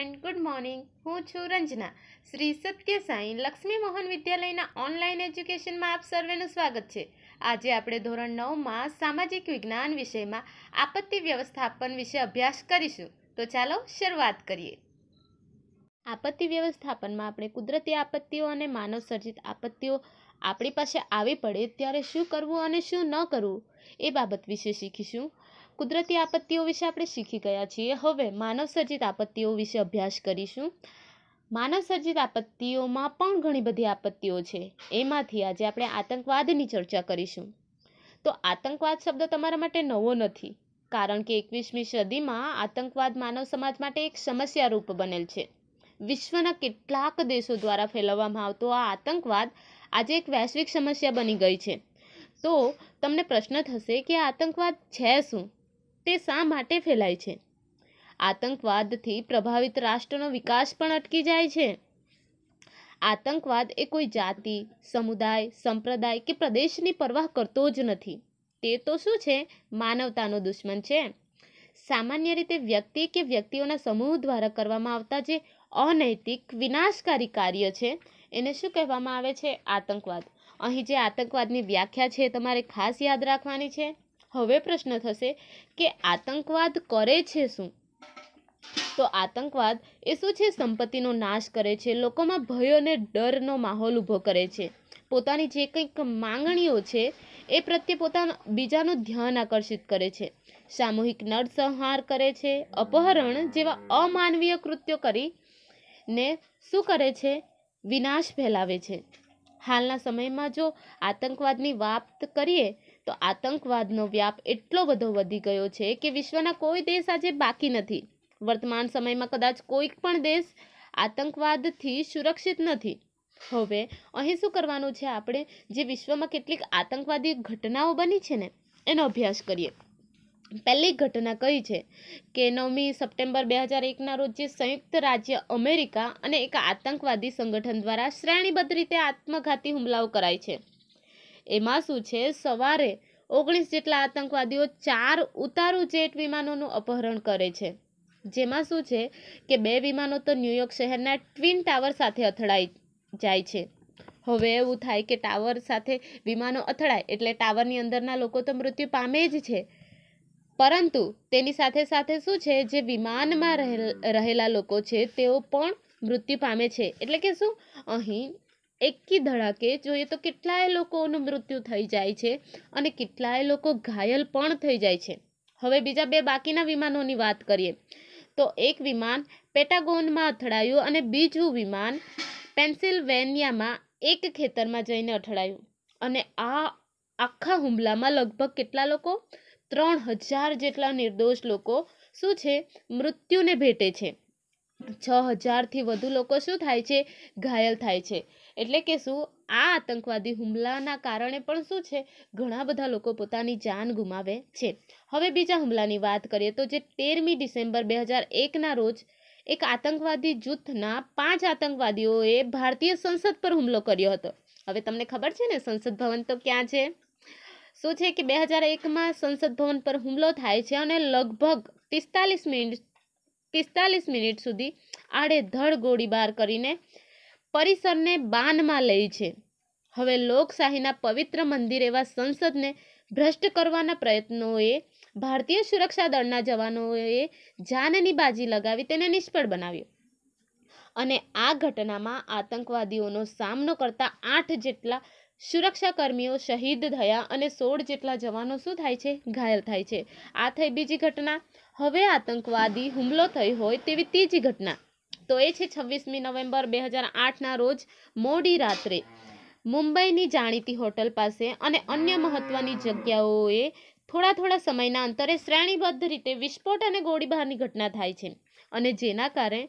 and good morning હું છું રંજના શ્રી સત્ય સાંઈ લક્ષ્મી મોહન વિદ્યાલયના ઓનલાઈન એજ્યુકેશનમાં આપ સર્વેનું સ્વાગત છે આજે આપણે ધોરણ નવમાં સામાજિક વિજ્ઞાન વિષયમાં આપત્તિ વ્યવસ્થાપન વિશે અભ્યાસ કરીશું તો ચાલો શરૂઆત કરીએ આપત્તિ વ્યવસ્થાપનમાં આપણે કુદરતી આપત્તિઓ અને માનવ સર્જિત આપત્તિઓ આપણી પાસે આવી પડે ત્યારે શું કરવું અને શું ન કરવું એ બાબત વિશે શીખીશું કુદરતી આપત્તિઓ વિશે આપણે શીખી ગયા છીએ હવે માનવસર્જિત આપત્તિઓ વિશે અભ્યાસ કરીશું માનવસર્જિત આપત્તિઓમાં પણ ઘણી બધી આપત્તિઓ છે એમાંથી આજે આપણે આતંકવાદની ચર્ચા કરીશું તો આતંકવાદ શબ્દ તમારા માટે નવો નથી કારણ કે એકવીસમી સદીમાં આતંકવાદ માનવ સમાજ માટે એક સમસ્યારૂપ બનેલ છે વિશ્વના કેટલાક દેશો દ્વારા ફેલાવવામાં આવતો આ આતંકવાદ આજે એક વૈશ્વિક સમસ્યા બની ગઈ છે તો તમને પ્રશ્ન થશે કે આતંકવાદ છે શું તે શા માટે ફેલાય છે આતંકવાદથી પ્રભાવિત રાષ્ટ્રનો વિકાસ પણ અટકી જાય છે આતંકવાદ એ કોઈ જાતિ સમુદાય સંપ્રદાય કે પ્રદેશની પરવાહ કરતો જ નથી તે તો શું છે માનવતાનો દુશ્મન છે સામાન્ય રીતે વ્યક્તિ કે વ્યક્તિઓના સમૂહ દ્વારા કરવામાં આવતા જે અનૈતિક વિનાશકારી કાર્ય છે એને શું કહેવામાં આવે છે આતંકવાદ અહીં જે આતંકવાદની વ્યાખ્યા છે તમારે ખાસ યાદ રાખવાની છે હવે પ્રશ્ન થશે કે આતંકવાદ કરે છે શું તો આતંકવાદ એ શું છે સંપત્તિનો નાશ કરે છે લોકોમાં ભય અને ડરનો માહોલ ઊભો કરે છે પોતાની જે કંઈક માંગણીઓ છે એ પ્રત્યે પોતાનો બીજાનું ધ્યાન આકર્ષિત કરે છે સામૂહિક નરસંહાર કરે છે અપહરણ જેવા અમાનવીય કૃત્યો કરી ને શું કરે છે વિનાશ ફેલાવે છે હાલના સમયમાં જો આતંકવાદની વાત કરીએ તો આતંકવાદનો વ્યાપ એટલો બધો વધી ગયો છે કે વિશ્વના કોઈ દેશ આજે બાકી નથી વર્તમાન સમયમાં કદાચ કોઈ પણ દેશ આતંકવાદથી સુરક્ષિત નથી હવે અહીં શું કરવાનું છે આપણે જે વિશ્વમાં કેટલીક આતંકવાદી ઘટનાઓ બની છે ને એનો અભ્યાસ કરીએ પહેલી ઘટના કઈ છે કે નવમી સપ્ટેમ્બર બે હજાર એકના રોજ જે સંયુક્ત રાજ્ય અમેરિકા અને એક આતંકવાદી સંગઠન દ્વારા શ્રેણીબદ્ધ રીતે આત્મઘાતી હુમલાઓ કરાય છે એમાં શું છે સવારે ઓગણીસ જેટલા આતંકવાદીઓ ચાર ઉતારુ જેટ વિમાનોનું અપહરણ કરે છે જેમાં શું છે કે બે વિમાનો તો ન્યૂયોર્ક શહેરના ટ્વિન ટાવર સાથે અથડાઈ જાય છે હવે એવું થાય કે ટાવર સાથે વિમાનો અથડાય એટલે ટાવરની અંદરના લોકો તો મૃત્યુ પામે જ છે પરંતુ તેની સાથે સાથે શું છે જે વિમાનમાં રહેલા લોકો છે તેઓ પણ મૃત્યુ પામે છે એટલે કે શું અહીં એકી ધડાકે જોઈએ તો કેટલાય લોકોનું મૃત્યુ થઈ જાય છે અને કેટલાય લોકો ઘાયલ પણ થઈ જાય છે હવે બીજા બે બાકીના વિમાનોની વાત કરીએ તો એક વિમાન પેટાગોનમાં અથડાયું અને બીજું વિમાન પેન્સિલ્વેનિયામાં એક ખેતરમાં જઈને અથડાયું અને આ આખા હુમલામાં લગભગ કેટલા લોકો ત્રણ હજાર જેટલા નિર્દોષ લોકો શું છે મૃત્યુને ભેટે છે છ હજારથી વધુ લોકો શું થાય છે ઘાયલ થાય છે એટલે કે શું આ આતંકવાદી હુમલાના કારણે પણ શું છે ઘણા બધા લોકો પોતાની જાન ગુમાવે છે હવે બીજા હુમલાની વાત કરીએ તો જે તેરમી ડિસેમ્બર બે હજાર એકના રોજ એક આતંકવાદી જૂથના પાંચ આતંકવાદીઓએ ભારતીય સંસદ પર હુમલો કર્યો હતો હવે તમને ખબર છે ને સંસદ ભવન તો ક્યાં છે શું છે કે બે હજાર એકમાં સંસદ ભવન પર હુમલો થાય છે અને લગભગ પિસ્તાલીસ મિનિટ પિસ્તાલીસ મિનિટ સુધી આડેધડ ગોળીબાર કરીને પરિસરને બાનમાં લઈ છે હવે લોકશાહીના પવિત્ર મંદિર એવા સંસદને ભ્રષ્ટ કરવાના પ્રયત્નોએ ભારતીય સુરક્ષા દળના જવાનોએ જાનની બાજી લગાવી તેને નિષ્ફળ બનાવ્યો અને આ ઘટનામાં આતંકવાદીઓનો સામનો કરતા આઠ જેટલા સુરક્ષાકર્મીઓ શહીદ થયા અને સોળ જેટલા જવાનો શું થાય છે ઘાયલ થાય છે આ થઈ બીજી ઘટના હવે આતંકવાદી હુમલો થઈ હોય તેવી ત્રીજી ઘટના તો એ છે છવ્વીસમી નવેમ્બર બે હજાર આઠના રોજ મોડી રાત્રે મુંબઈની જાણીતી હોટલ પાસે અને અન્ય મહત્વની જગ્યાઓએ થોડા થોડા સમયના અંતરે શ્રેણીબદ્ધ રીતે વિસ્ફોટ અને ગોળીબારની ઘટના થાય છે અને જેના કારણે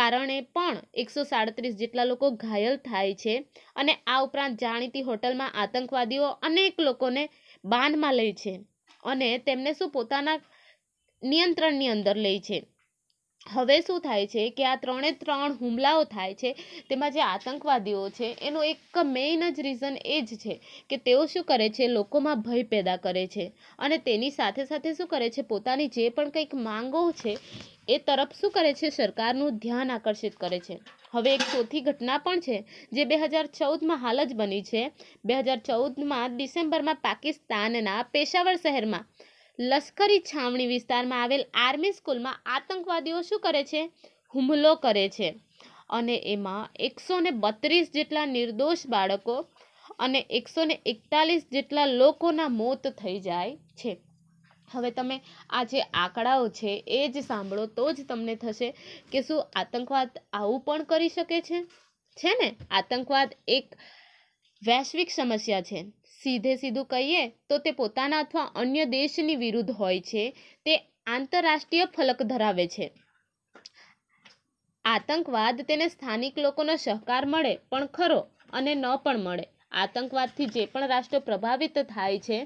કારણે પણ એકસો સાડત્રીસ જેટલા લોકો ઘાયલ થાય છે અને આ ઉપરાંત જાણીતી હોટલમાં આતંકવાદીઓ અનેક લોકોને બાનમાં લે છે અને તેમને શું પોતાના નિયંત્રણની અંદર લે છે હવે શું થાય છે કે આ ત્રણે ત્રણ હુમલાઓ થાય છે તેમાં જે આતંકવાદીઓ છે એનો એક મેઇન જ રીઝન એ જ છે કે તેઓ શું કરે છે લોકોમાં ભય પેદા કરે છે અને તેની સાથે સાથે શું કરે છે પોતાની જે પણ કંઈક માંગો છે એ તરફ શું કરે છે સરકારનું ધ્યાન આકર્ષિત કરે છે હવે એક ચોથી ઘટના પણ છે જે બે હજાર ચૌદમાં હાલ જ બની છે બે હજાર ચૌદમાં ડિસેમ્બરમાં પાકિસ્તાનના પેશાવર શહેરમાં લશ્કરી છાવણી વિસ્તારમાં આવેલ આર્મી સ્કૂલમાં આતંકવાદીઓ શું કરે છે હુમલો કરે છે અને એમાં એકસો બત્રીસ જેટલા નિર્દોષ બાળકો અને એકસો એકતાલીસ જેટલા લોકોના મોત થઈ જાય છે હવે તમે આ જે આંકડાઓ છે એ જ સાંભળો તો જ તમને થશે કે શું આતંકવાદ આવું પણ કરી શકે છે છે ને આતંકવાદ એક વૈશ્વિક સમસ્યા છે સીધે સીધું કહીએ તો તે પોતાના અથવા અન્ય દેશની વિરુદ્ધ હોય છે તે આંતરરાષ્ટ્રીય ફલક ધરાવે છે આતંકવાદ તેને સ્થાનિક લોકોનો સહકાર મળે પણ ખરો અને ન પણ મળે આતંકવાદથી જે પણ રાષ્ટ્ર પ્રભાવિત થાય છે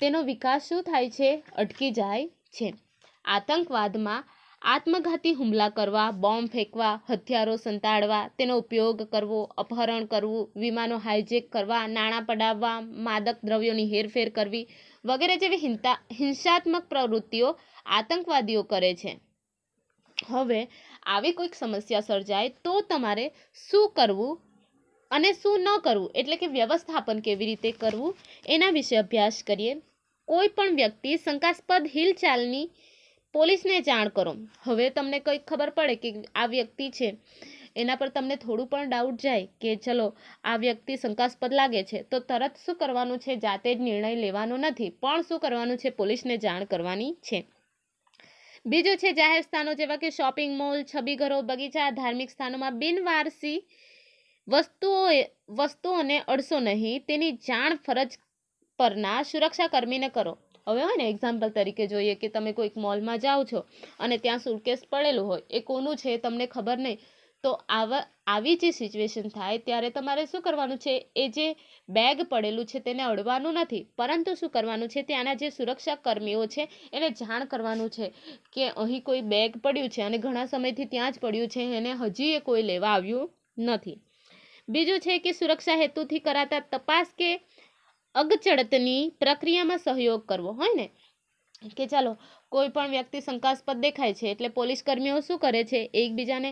તેનો વિકાસ શું થાય છે અટકી જાય છે આતંકવાદમાં આત્મઘાતી હુમલા કરવા બોમ્બ ફેંકવા હથિયારો સંતાડવા તેનો ઉપયોગ કરવો અપહરણ કરવું વિમાનો હાઇજેક કરવા નાણાં પડાવવા માદક દ્રવ્યોની હેરફેર કરવી વગેરે જેવી હિંતા હિંસાત્મક પ્રવૃત્તિઓ આતંકવાદીઓ કરે છે હવે આવી કોઈક સમસ્યા સર્જાય તો તમારે શું કરવું અને શું ન કરવું એટલે કે વ્યવસ્થાપન કેવી રીતે કરવું એના વિશે અભ્યાસ કરીએ કોઈ પણ વ્યક્તિ શંકાસ્પદ હિલચાલની પોલીસને જાણ કરો હવે તમને કંઈક ખબર પડે કે આ વ્યક્તિ છે એના પર તમને થોડું પણ ડાઉટ જાય કે ચલો આ વ્યક્તિ શંકાસ્પદ લાગે છે તો તરત શું કરવાનું છે જાતે જ નિર્ણય લેવાનો નથી પણ શું કરવાનું છે પોલીસને જાણ કરવાની છે બીજું છે જાહેર સ્થાનો જેવા કે શોપિંગ મોલ છબી ઘરો બગીચા ધાર્મિક સ્થાનોમાં બિનવારસી વસ્તુઓએ વસ્તુઓને અડશો નહીં તેની જાણ ફરજ પરના સુરક્ષાકર્મીને કરો હવે હોય ને એક્ઝામ્પલ તરીકે જોઈએ કે તમે કોઈક મોલમાં જાઓ છો અને ત્યાં સુરકેસ પડેલું હોય એ કોનું છે તમને ખબર નહીં તો આવા આવી જે સિચ્યુએશન થાય ત્યારે તમારે શું કરવાનું છે એ જે બેગ પડેલું છે તેને અડવાનું નથી પરંતુ શું કરવાનું છે ત્યાંના જે સુરક્ષા કર્મીઓ છે એને જાણ કરવાનું છે કે અહીં કોઈ બેગ પડ્યું છે અને ઘણા સમયથી ત્યાં જ પડ્યું છે એને હજી એ કોઈ લેવા આવ્યું નથી બીજું છે કે સુરક્ષા હેતુથી કરાતા તપાસ કે અગચડતની પ્રક્રિયામાં સહયોગ કરવો હોય ને કે ચાલો કોઈ પણ વ્યક્તિ શંકાસ્પદ દેખાય છે એટલે પોલીસ કર્મીઓ શું કરે છે એકબીજાને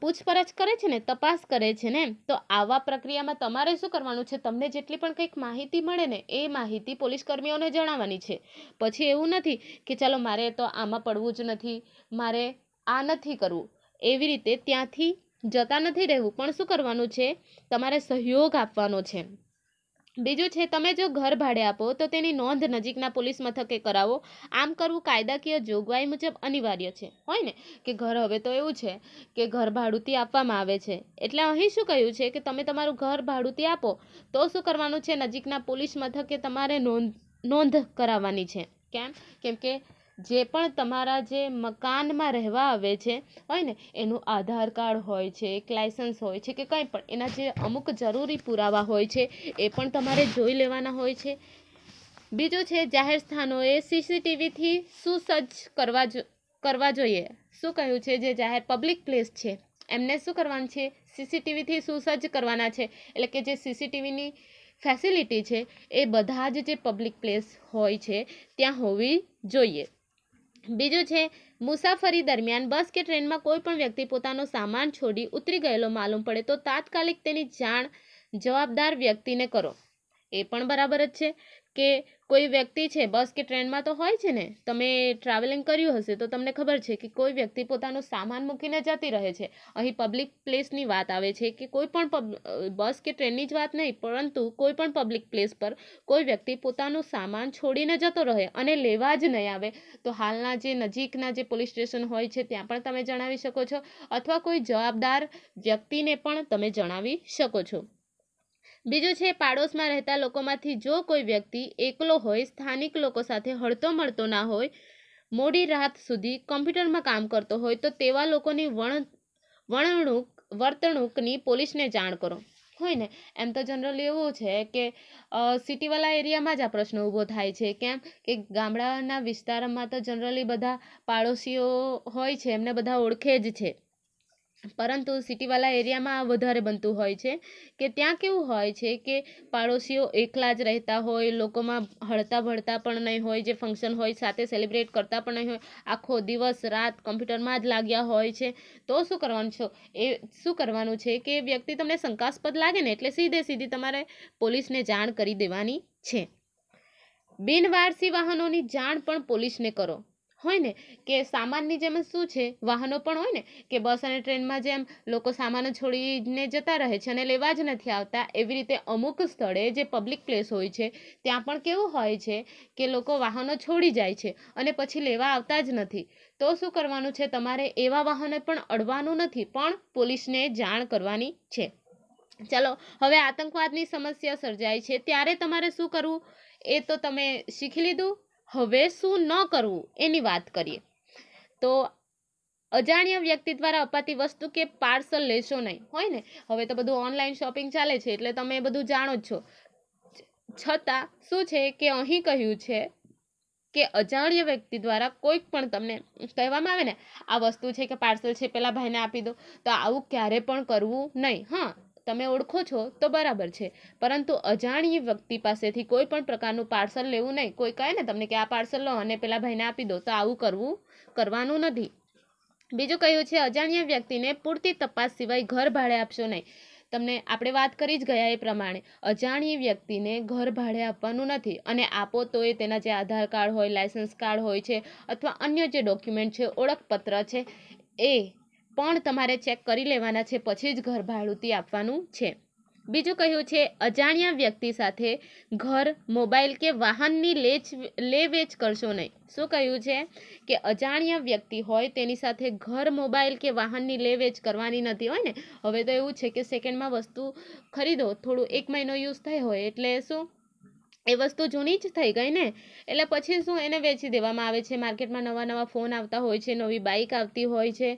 પૂછપરછ કરે છે ને તપાસ કરે છે ને તો આવા પ્રક્રિયામાં તમારે શું કરવાનું છે તમને જેટલી પણ કંઈક માહિતી મળે ને એ માહિતી પોલીસ કર્મીઓને જણાવવાની છે પછી એવું નથી કે ચાલો મારે તો આમાં પડવું જ નથી મારે આ નથી કરવું એવી રીતે ત્યાંથી જતા નથી રહેવું પણ શું કરવાનું છે તમારે સહયોગ આપવાનો છે બીજું છે તમે જો ઘર ભાડે આપો તો તેની નોંધ નજીકના પોલીસ મથકે કરાવો આમ કરવું કાયદાકીય જોગવાઈ મુજબ અનિવાર્ય છે હોય ને કે ઘર હવે તો એવું છે કે ઘર ભાડુતી આપવામાં આવે છે એટલે અહીં શું કહ્યું છે કે તમે તમારું ઘર ભાડુતી આપો તો શું કરવાનું છે નજીકના પોલીસ મથકે તમારે નોંધ નોંધ કરાવવાની છે કેમ કેમ કે જે પણ તમારા જે મકાનમાં રહેવા આવે છે હોય ને એનું આધાર કાર્ડ હોય છે એક લાઇસન્સ હોય છે કે કંઈ પણ એના જે અમુક જરૂરી પુરાવા હોય છે એ પણ તમારે જોઈ લેવાના હોય છે બીજું છે જાહેર સ્થાનોએ સીસીટીવીથી સુસજ્જ કરવા જો કરવા જોઈએ શું કહ્યું છે જે જાહેર પબ્લિક પ્લેસ છે એમને શું કરવાનું છે સીસીટીવીથી સુસજ્જ કરવાના છે એટલે કે જે સીસીટીવીની ફેસિલિટી છે એ બધા જ જે પબ્લિક પ્લેસ હોય છે ત્યાં હોવી જોઈએ બીજું છે મુસાફરી દરમિયાન બસ કે ટ્રેનમાં કોઈ પણ વ્યક્તિ પોતાનો સામાન છોડી ઉતરી ગયેલો માલુમ પડે તો તાત્કાલિક તેની જાણ જવાબદાર વ્યક્તિને કરો એ પણ બરાબર જ છે કે કોઈ વ્યક્તિ છે બસ કે ટ્રેનમાં તો હોય છે ને તમે ટ્રાવેલિંગ કર્યું હશે તો તમને ખબર છે કે કોઈ વ્યક્તિ પોતાનો સામાન મૂકીને જતી રહે છે અહીં પબ્લિક પ્લેસની વાત આવે છે કે કોઈ પણ બસ કે ટ્રેનની જ વાત નહીં પરંતુ કોઈ પણ પબ્લિક પ્લેસ પર કોઈ વ્યક્તિ પોતાનો સામાન છોડીને જતો રહે અને લેવા જ નહીં આવે તો હાલના જે નજીકના જે પોલીસ સ્ટેશન હોય છે ત્યાં પણ તમે જણાવી શકો છો અથવા કોઈ જવાબદાર વ્યક્તિને પણ તમે જણાવી શકો છો બીજું છે પાડોશમાં રહેતા લોકોમાંથી જો કોઈ વ્યક્તિ એકલો હોય સ્થાનિક લોકો સાથે હળતો મળતો ના હોય મોડી રાત સુધી કોમ્પ્યુટરમાં કામ કરતો હોય તો તેવા લોકોની વણ વણણૂક વર્તણૂકની પોલીસને જાણ કરો હોય ને એમ તો જનરલી એવું છે કે સિટીવાળા એરિયામાં જ આ પ્રશ્ન ઊભો થાય છે કેમ કે ગામડાના વિસ્તારમાં તો જનરલી બધા પાડોશીઓ હોય છે એમને બધા ઓળખે જ છે પરંતુ સિટીવાળા એરિયામાં વધારે બનતું હોય છે કે ત્યાં કેવું હોય છે કે પાડોશીઓ એકલા જ રહેતા હોય લોકોમાં હળતા ભળતા પણ નહીં હોય જે ફંક્શન હોય સાથે સેલિબ્રેટ કરતા પણ નહીં હોય આખો દિવસ રાત કમ્પ્યુટરમાં જ લાગ્યા હોય છે તો શું કરવાનું છો એ શું કરવાનું છે કે વ્યક્તિ તમને શંકાસ્પદ લાગે ને એટલે સીધે સીધી તમારે પોલીસને જાણ કરી દેવાની છે બિનવારસી વાહનોની જાણ પણ પોલીસને કરો હોય ને કે સામાનની જેમ શું છે વાહનો પણ હોય ને કે બસ અને ટ્રેનમાં જેમ લોકો સામાનો છોડીને જતા રહે છે અને લેવા જ નથી આવતા એવી રીતે અમુક સ્થળે જે પબ્લિક પ્લેસ હોય છે ત્યાં પણ કેવું હોય છે કે લોકો વાહનો છોડી જાય છે અને પછી લેવા આવતા જ નથી તો શું કરવાનું છે તમારે એવા વાહનો પણ અડવાનું નથી પણ પોલીસને જાણ કરવાની છે ચાલો હવે આતંકવાદની સમસ્યા સર્જાય છે ત્યારે તમારે શું કરવું એ તો તમે શીખી લીધું હવે શું ન કરવું એની વાત કરીએ તો અજાણ્યા વ્યક્તિ દ્વારા અપાતી વસ્તુ કે પાર્સલ લેશો નહીં હોય ને હવે તો બધું ઓનલાઈન શોપિંગ ચાલે છે એટલે તમે બધું જાણો જ છો છતાં શું છે કે અહીં કહ્યું છે કે અજાણ્ય વ્યક્તિ દ્વારા કોઈક પણ તમને કહેવામાં આવે ને આ વસ્તુ છે કે પાર્સલ છે પેલા ભાઈને આપી દો તો આવું ક્યારે પણ કરવું નહીં હા તમે ઓળખો છો તો બરાબર છે પરંતુ અજાણી વ્યક્તિ પાસેથી કોઈ પણ પ્રકારનું પાર્સલ લેવું નહીં કોઈ કહે ને તમને કે આ પાર્સલ લો અને પેલા ભાઈને આપી દો તો આવું કરવું કરવાનું નથી બીજું કહ્યું છે અજાણ્યા વ્યક્તિને પૂરતી તપાસ સિવાય ઘર ભાડે આપશો નહીં તમને આપણે વાત કરી જ ગયા એ પ્રમાણે અજાણી વ્યક્તિને ઘર ભાડે આપવાનું નથી અને આપો તો એ તેના જે આધાર કાર્ડ હોય લાયસન્સ કાર્ડ હોય છે અથવા અન્ય જે ડોક્યુમેન્ટ છે ઓળખપત્ર છે એ પણ તમારે ચેક કરી લેવાના છે પછી જ ઘર ભાડુતી આપવાનું છે બીજું કહ્યું છે અજાણ્યા વ્યક્તિ સાથે ઘર મોબાઈલ કે વાહનની લેચ લે વેચ કરશો નહીં શું કહ્યું છે કે અજાણ્યા વ્યક્તિ હોય તેની સાથે ઘર મોબાઈલ કે વાહનની લે વેચ કરવાની નથી હોય ને હવે તો એવું છે કે સેકન્ડમાં વસ્તુ ખરીદો થોડું એક મહિનો યુઝ થઈ હોય એટલે શું એ વસ્તુ જૂની જ થઈ ગઈ ને એટલે પછી શું એને વેચી દેવામાં આવે છે માર્કેટમાં નવા નવા ફોન આવતા હોય છે નવી બાઇક આવતી હોય છે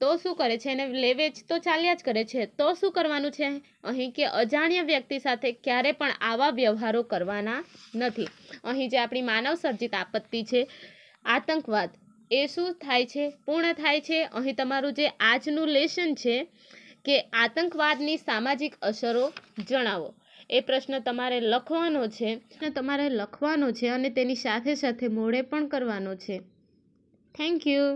તો શું કરે છે એને લે વેચ તો ચાલ્યા જ કરે છે તો શું કરવાનું છે અહીં કે અજાણ્યા વ્યક્તિ સાથે ક્યારે પણ આવા વ્યવહારો કરવાના નથી અહીં જે આપણી માનવ સર્જિત આપત્તિ છે આતંકવાદ એ શું થાય છે પૂર્ણ થાય છે અહીં તમારું જે આજનું લેશન છે કે આતંકવાદની સામાજિક અસરો જણાવો એ પ્રશ્ન તમારે લખવાનો છે પ્રશ્ન તમારે લખવાનો છે અને તેની સાથે સાથે મોડે પણ કરવાનો છે થેન્ક યુ